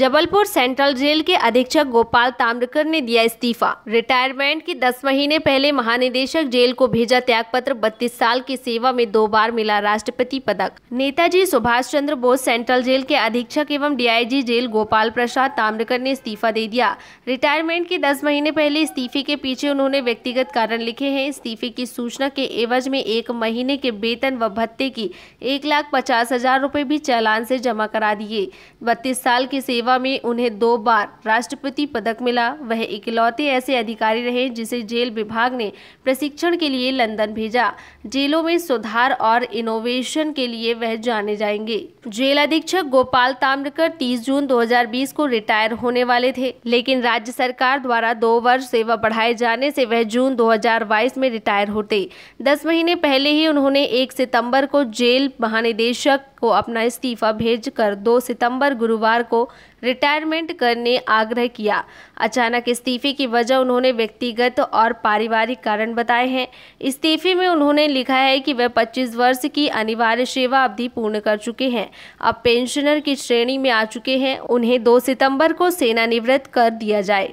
Jabalpur central jail के अधीक्षक गोपाल ताम्रकर ने दिया इस्तीफा रिटायरमेंट के 10 महीने पहले महानिदेशक जेल को भेजा त्याग पत्र बत्तीस साल की सेवा में दो बार मिला राष्ट्रपति पदक नेताजी सुभाष चंद्र बोस सेंट्रल जेल के अधीक्षक एवं डीआईजी जेल गोपाल प्रसाद ताम्रकर ने इस्तीफा दे दिया रिटायरमेंट के दस महीने पहले इस्तीफे के पीछे उन्होंने व्यक्तिगत कारण लिखे है इस्तीफे की सूचना के एवज में एक महीने के वेतन व भत्ते की एक लाख पचास हजार रूपए भी चालान ऐसी जमा करा दिए बत्तीस साल की सेवा सेवा में उन्हें दो बार राष्ट्रपति पदक मिला वह इकलौते ऐसे अधिकारी रहे जिसे जेल विभाग ने प्रशिक्षण के लिए लंदन भेजा जेलों में सुधार और इनोवेशन के लिए वह जाने जाएंगे जेल अधीक्षक गोपाल ताम्रकर 30 जून 2020 को रिटायर होने वाले थे लेकिन राज्य सरकार द्वारा दो वर्ष सेवा बढ़ाए जाने से वह जून 2022 में रिटायर होते दस महीने पहले ही उन्होंने एक सितंबर को जेल महानिदेशक को अपना इस्तीफा भेज कर दो सितंबर गुरुवार को रिटायरमेंट करने आग्रह किया अचानक इस्तीफे की वजह उन्होंने व्यक्तिगत और पारिवारिक कारण बताए हैं इस्तीफे में उन्होंने लिखा है कि वह 25 वर्ष की अनिवार्य सेवा अवधि पूर्ण कर चुके हैं अब पेंशनर की श्रेणी में आ चुके हैं उन्हें 2 सितंबर को सेनानिवृत्त कर दिया जाए